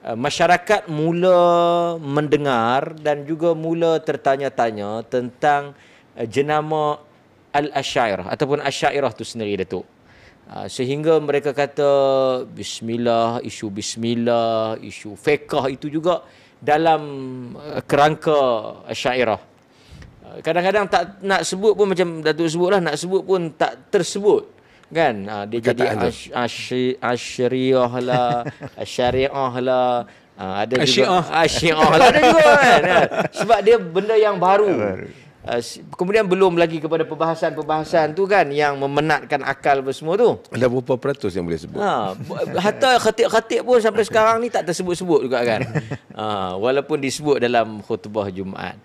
Eh, masyarakat mula mendengar dan juga mula tertanya-tanya tentang eh, jenama Al-Asyairah ataupun Asyairah tu sendiri Datuk. Eh, sehingga mereka kata Bismillah, isu Bismillah, isu fekah itu juga dalam kerangka Asyairah. Kadang-kadang tak nak sebut pun macam Datuk sebutlah, nak sebut pun tak tersebut kan ha, dia jadi asy asyriyah lah asyariah lah ha, ada asyiah. juga asyiah lah ada juga kan ha, sebab dia benda yang baru Kemudian belum lagi kepada perbahasan-perbahasan tu kan Yang memenatkan akal apa semua tu Ada berapa peratus yang boleh sebut ha, Hatta khatib-khatib pun sampai sekarang ni tak tersebut-sebut juga kan ha, Walaupun disebut dalam khutbah Jumaat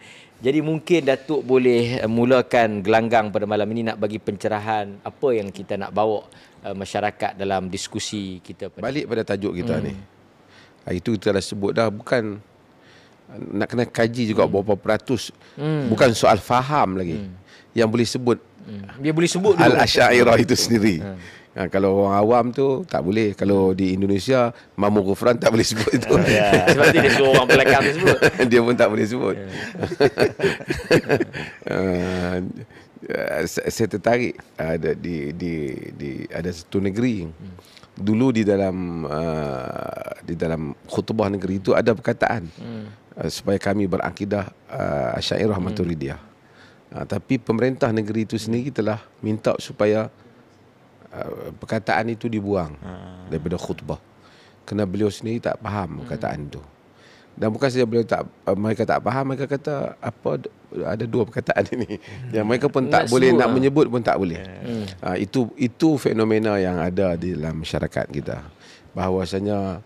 jadi mungkin Datuk boleh eh, mulakan gelanggang pada malam ini nak bagi pencerahan apa yang kita nak bawa eh, masyarakat dalam diskusi kita. Pada Balik pada tajuk kita hmm. ni. Ah, itu kita dah sebut dah bukan nak kena kaji juga hmm. berapa peratus. Hmm. Bukan soal faham lagi. Hmm. Yang boleh sebut. Hmm. Dia boleh sebut Al-Asyairah itu hmm. sendiri. Hmm. Ha, kalau orang awam tu tak boleh. Kalau di Indonesia, Mamu Gufran tak boleh sebut itu. Uh, yeah. Sebab dia suruh orang belakang sebut. dia pun tak boleh sebut. Yeah. Ya. Ha, uh, saya tertarik ada di, di, di ada satu negeri. Dulu di dalam uh, di dalam khutbah negeri itu ada perkataan hmm. uh, supaya kami berakidah uh, Syairah Maturidiyah. Hmm. Uh, tapi pemerintah negeri itu sendiri telah minta supaya Uh, perkataan itu dibuang hmm. daripada khutbah. Kena beliau sendiri tak faham hmm. perkataan hmm. itu. Dan bukan saja beliau tak uh, mereka tak faham, mereka kata apa ada dua perkataan ini. Hmm. Yang mereka pun tak Let's boleh nak lah. menyebut pun tak boleh. Hmm. Uh, itu itu fenomena yang ada di dalam masyarakat kita. Bahawasanya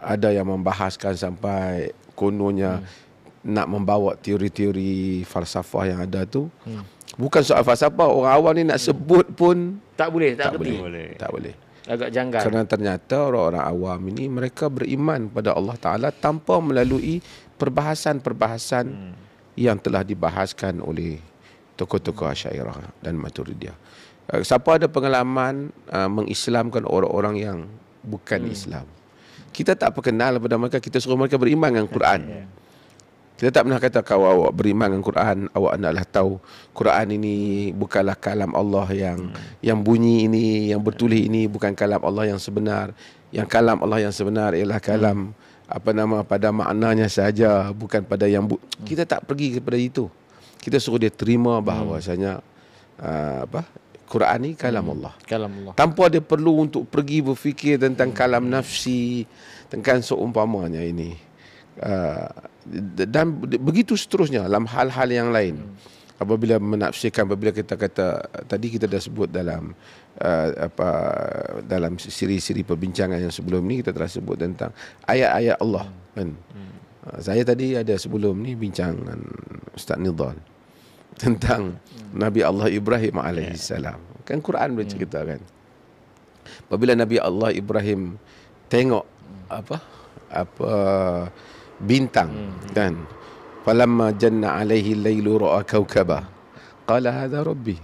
ada yang membahaskan sampai kononnya hmm. nak membawa teori-teori falsafah yang ada tu hmm. Bukan soal falsafah Orang awam ni nak sebut pun Tak boleh Tak, tak boleh. boleh Tak boleh Agak janggal Kerana ternyata orang-orang awam ini Mereka beriman pada Allah Ta'ala Tanpa melalui perbahasan-perbahasan hmm. Yang telah dibahaskan oleh Tokoh-tokoh Asyairah dan Maturidiyah eh, Siapa ada pengalaman uh, Mengislamkan orang-orang yang Bukan hmm. Islam Kita tak perkenal pada mereka Kita suruh mereka beriman dengan Quran ya. Kita tak pernah kata kau awak beriman dengan Quran, awak hendaklah tahu Quran ini bukanlah kalam Allah yang hmm. yang bunyi ini, yang bertulis ini bukan kalam Allah yang sebenar. Yang kalam Allah yang sebenar ialah kalam hmm. apa nama pada maknanya saja, bukan pada yang bu- hmm. kita tak pergi kepada itu. Kita suruh dia terima hmm. bahawasanya hmm. apa Quran ini kalam hmm. Allah. Kalam Allah. Tanpa dia perlu untuk pergi berfikir tentang hmm. kalam nafsi, tentang seumpamanya ini. Ah, dan begitu seterusnya dalam hal-hal yang lain apabila menafsirkan apabila kita kata tadi kita dah sebut dalam uh, apa dalam siri-siri perbincangan yang sebelum ni kita telah sebut tentang ayat-ayat Allah kan ah, saya tadi ada sebelum ni bincangan Ustaz Nidal tentang Nabi Allah Ibrahim alaihissalam kan Quran bercerita kan apabila Nabi Allah Ibrahim tengok apa apa bintang hmm. dan falamma janna alaihi lailu ra'a kawkaba qala hadha rabbi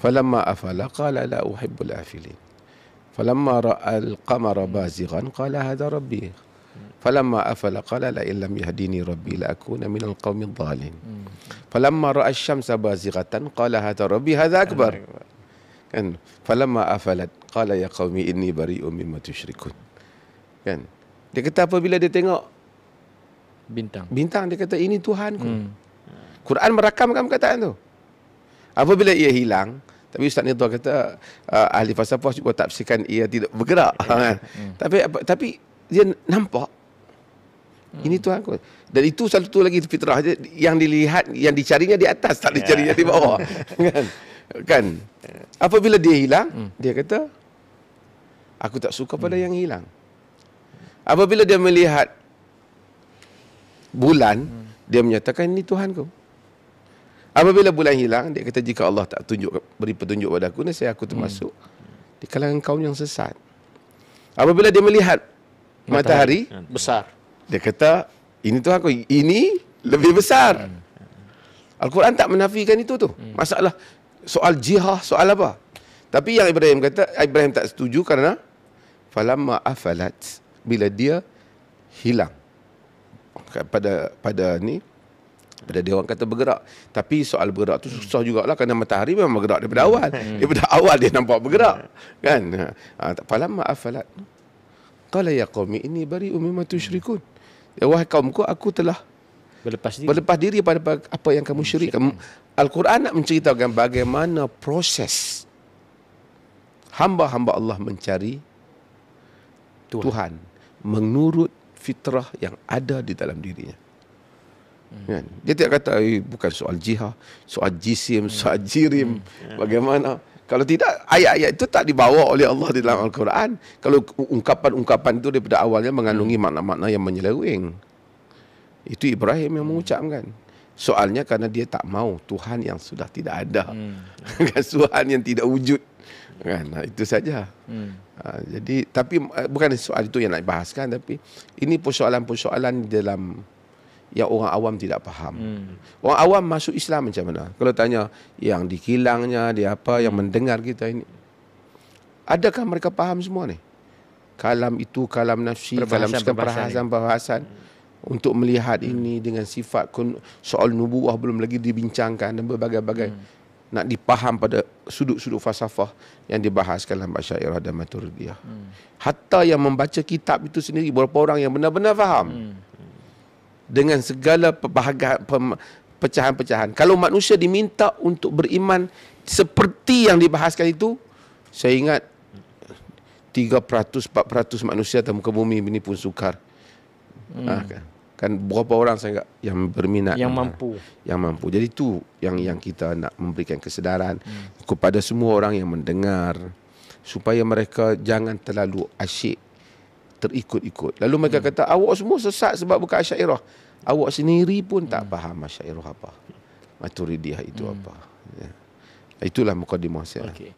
falamma afala qala la uhibbu al afilin falamma ra'a al-qamara bazighan qala hadha rabbi فلما افل قال لئن لم يهديني ربي لاكون من القوم الضالين فلما راى الشمس بازغه قال هذا ربي هذا اكبر فلما افلت قال يا قوم اني بريء مما تشركون Dia kata apabila dia tengok bintang. Bintang dia kata ini Tuhanku. Hmm. Quran merakamkan perkataan tu. Apabila ia hilang, tapi ustaz ni kata uh, ahli falsafah juga tafsirkan ia tidak bergerak. Yeah. Kan? Hmm. Tapi apa, tapi dia nampak hmm. ini Tuhanku. Dan itu satu tu lagi fitrah je yang dilihat yang dicarinya di atas tak dicarinya yeah. di bawah. kan? kan? Apabila dia hilang, hmm. dia kata aku tak suka pada hmm. yang hilang. Apabila dia melihat bulan, hmm. dia menyatakan ini Tuhan ku. Apabila bulan hilang, dia kata jika Allah tak tunjuk beri petunjuk pada aku, saya aku termasuk hmm. di kalangan kaum yang sesat. Apabila dia melihat matahari, matahari besar, dia kata ini Tuhan ku. Ini lebih besar. Al-Quran tak menafikan itu tu. Masalah soal jihad, soal apa? Tapi yang Ibrahim kata, Ibrahim tak setuju kerana falamma afalat bila dia hilang pada pada ni pada dia orang kata bergerak tapi soal bergerak tu susah jugalah kerana matahari memang bergerak daripada awal hmm. daripada awal dia nampak bergerak kan ha, ha tak falam afalat qala ya qaumi inni bari umma tusyrikun ya wahai kaumku aku telah berlepas diri berlepas diri pada apa yang kamu syirik Al-Quran nak menceritakan bagaimana proses hamba-hamba Allah mencari Tuhan, Tuhan Mengurut fitrah yang ada di dalam dirinya. Hmm. Kan? Dia tidak kata eh, bukan soal jihad, soal jisim, hmm. soal jirim, hmm. Hmm. bagaimana. Kalau tidak, ayat-ayat itu tak dibawa oleh Allah di dalam Al-Quran. Kalau ungkapan-ungkapan itu daripada awalnya mengandungi hmm. makna-makna yang menyeleweng. Itu Ibrahim yang hmm. mengucapkan. Soalnya karena dia tak mau Tuhan yang sudah tidak ada. Hmm. Kan? Tuhan yang tidak wujud kan itu saja hmm. ha, jadi tapi eh, bukan soal itu yang nak bahaskan tapi ini persoalan-persoalan dalam yang orang awam tidak faham. Hmm. Orang awam masuk Islam macam mana? Kalau tanya yang dikilangnya, kilangnya, apa yang mendengar kita ini. Adakah mereka faham semua ni? Kalam itu kalam nafsi, kalam sekalian perbahasan, perhasan untuk melihat hmm. ini dengan sifat soal nubuah belum lagi dibincangkan dan berbagai-bagai. Hmm nak dipaham pada sudut-sudut falsafah yang dibahaskan dalam Asyairah dan Maturidiyah. Hmm. Hatta yang membaca kitab itu sendiri, beberapa orang yang benar-benar faham. Hmm. Dengan segala pecahan-pecahan. Kalau manusia diminta untuk beriman seperti yang dibahaskan itu, saya ingat 3%, 4% manusia atau muka bumi ini pun sukar. Hmm. Ha, kan? kan berapa orang saya enggak yang berminat yang mampu yang mampu jadi tu yang yang kita nak memberikan kesedaran hmm. kepada semua orang yang mendengar supaya mereka jangan terlalu asyik terikut-ikut lalu mereka hmm. kata awak semua sesat sebab buka asyairah awak sendiri pun tak hmm. faham asyairah apa hmm. maturidiah itu hmm. apa ya. itulah mukadimah saya okay.